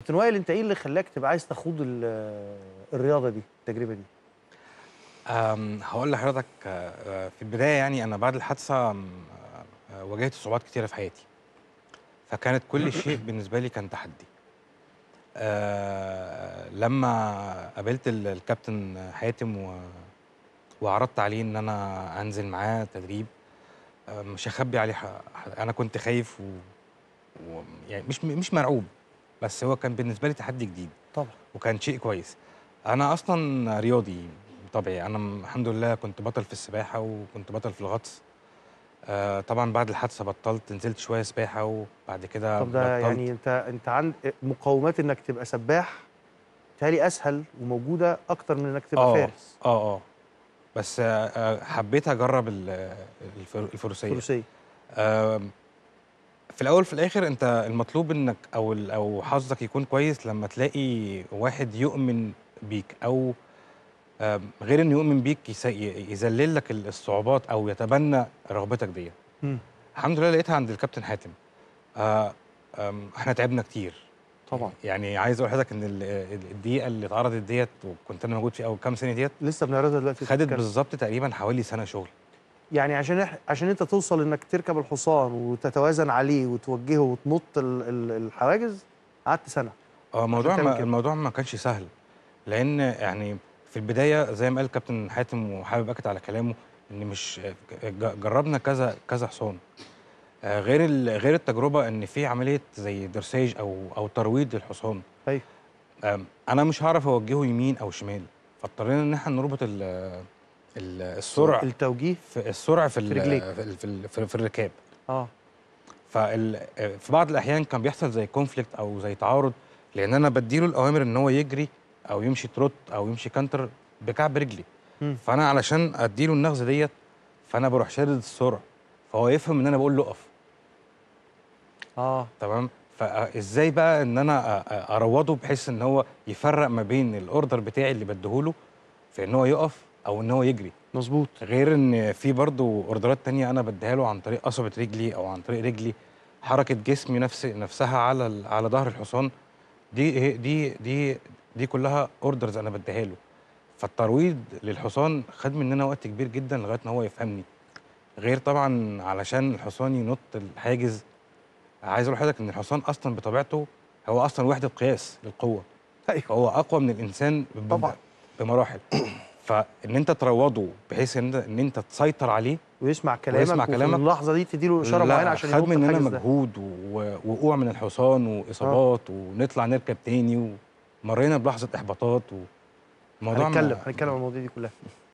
كابتن وائل انت ايه اللي خلاك تبقى عايز تخوض الرياضه دي التجربه دي هقول لحضرتك آه، آه، في البدايه يعني انا بعد الحادثه آه، واجهت صعوبات كتيره في حياتي فكانت كل شيء بالنسبه لي كان تحدي لما قابلت الكابتن حاتم وعرضت عليه ان انا انزل معاه تدريب مش هخبي عليه انا كنت خايف و... و... يعني مش مش مرعوب بس هو كان بالنسبه لي تحدي جديد طبعا وكان شيء كويس انا اصلا رياضي طبيعي انا الحمد لله كنت بطل في السباحه وكنت بطل في الغطس آه طبعا بعد الحادثه بطلت نزلت شويه سباحه وبعد كده طب ده بطلت. يعني انت انت عند مقومات انك تبقى سباح تالي اسهل وموجوده اكتر من انك تبقى آه، فارس اه اه بس آه، آه، حبيت اجرب الفروسيه الفروسيه في الاول في الاخر انت المطلوب انك او او حظك يكون كويس لما تلاقي واحد يؤمن بيك او غير انه يؤمن بيك يذلل لك الصعوبات او يتبنى رغبتك ديت الحمد لله لقيتها عند الكابتن حاتم آه، احنا تعبنا كتير طبعا يعني عايز اقول لحضرتك ان الدقيقه اللي اتعرضت ديت وكنت انا موجود فيها او كام سنه ديت لسه بنعرضها دلوقتي خدت بالظبط تقريبا حوالي سنه شغل يعني عشان عشان انت توصل انك تركب الحصان وتتوازن عليه وتوجهه وتنط الحواجز قعدت سنه اه الموضوع ما... الموضوع ما كانش سهل لان يعني في البدايه زي ما قال كابتن حاتم وحابب اكد على كلامه ان مش جربنا كذا كذا حصان آه، غير غير التجربه ان في عمليه زي درساج او او ترويض للحصان ايوه انا مش هعرف اوجهه يمين او شمال فاضطرينا ان احنا نربط ال... السرعه التوجيه في السرعه في في, في, في, في الركاب اه فال في بعض الاحيان كان بيحصل زي كونفليكت او زي تعارض لان انا بديله الاوامر ان هو يجري او يمشي تروت او يمشي كانتر بكعب رجلي م. فانا علشان اديله النغزه ديت فانا بروح شادد السرعه فهو يفهم ان انا بقول له اقف اه تمام فازاي بقى ان انا اروضه بحيث ان هو يفرق ما بين الاوردر بتاعي اللي بديهوله في ان هو يقف او ان هو يجري مظبوط غير ان في برضه اوردرات تانية انا بديها له عن طريق قصبه رجلي او عن طريق رجلي حركه جسمي نفس نفسها على على ظهر الحصان دي إيه، دي دي دي كلها اوردرز انا بديها له فالترويض للحصان خد مننا وقت كبير جدا لغايه ما هو يفهمني غير طبعا علشان الحصان ينط الحاجز عايز اقول لحضرتك ان الحصان اصلا بطبيعته هو اصلا وحده قياس للقوه ايوه هو اقوى من الانسان طبعا بمراحل فان انت تروضه بحيث ان, إن انت تسيطر عليه ويسمع كلامك ويسمع كلامك وفي اللحظه دي تديله اشاره معينه عشان خد مننا مجهود ووقوع من الحصان واصابات آه. ونطلع نركب تاني ومرينا بلحظه احباطات و... هنتكلم هنتكلم عن المواضيع دي كلها